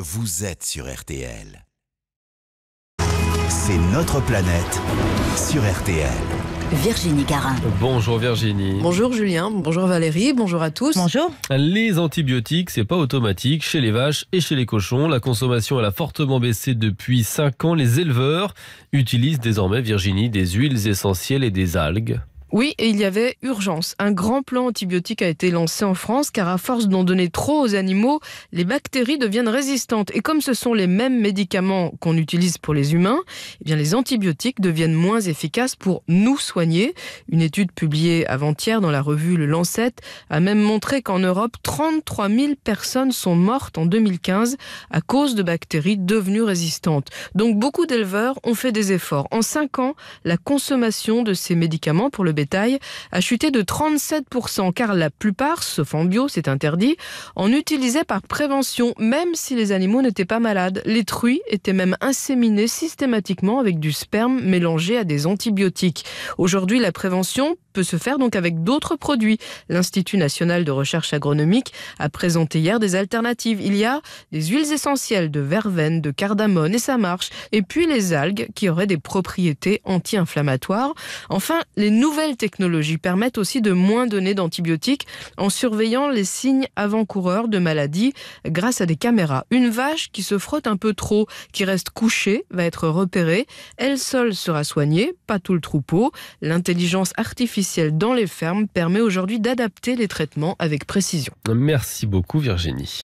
Vous êtes sur RTL. C'est notre planète sur RTL. Virginie Carin. Bonjour Virginie. Bonjour Julien, bonjour Valérie, bonjour à tous. Bonjour. Les antibiotiques, c'est pas automatique chez les vaches et chez les cochons. La consommation elle a fortement baissé depuis 5 ans. Les éleveurs utilisent désormais Virginie des huiles essentielles et des algues. Oui, et il y avait urgence. Un grand plan antibiotique a été lancé en France car à force d'en donner trop aux animaux, les bactéries deviennent résistantes. Et comme ce sont les mêmes médicaments qu'on utilise pour les humains, eh bien les antibiotiques deviennent moins efficaces pour nous soigner. Une étude publiée avant-hier dans la revue Le Lancet a même montré qu'en Europe, 33 000 personnes sont mortes en 2015 à cause de bactéries devenues résistantes. Donc beaucoup d'éleveurs ont fait des efforts. En cinq ans, la consommation de ces médicaments pour le bétail a chuté de 37% car la plupart, sauf en bio, c'est interdit, en utilisaient par prévention même si les animaux n'étaient pas malades. Les truies étaient même inséminées systématiquement avec du sperme mélangé à des antibiotiques. Aujourd'hui, la prévention se faire donc avec d'autres produits. L'Institut national de recherche agronomique a présenté hier des alternatives. Il y a des huiles essentielles de verveine, de cardamone et ça marche. Et puis les algues qui auraient des propriétés anti-inflammatoires. Enfin, les nouvelles technologies permettent aussi de moins donner d'antibiotiques en surveillant les signes avant-coureurs de maladies grâce à des caméras. Une vache qui se frotte un peu trop, qui reste couchée, va être repérée. Elle seule sera soignée, pas tout le troupeau. L'intelligence artificielle dans les fermes permet aujourd'hui d'adapter les traitements avec précision. Merci beaucoup Virginie.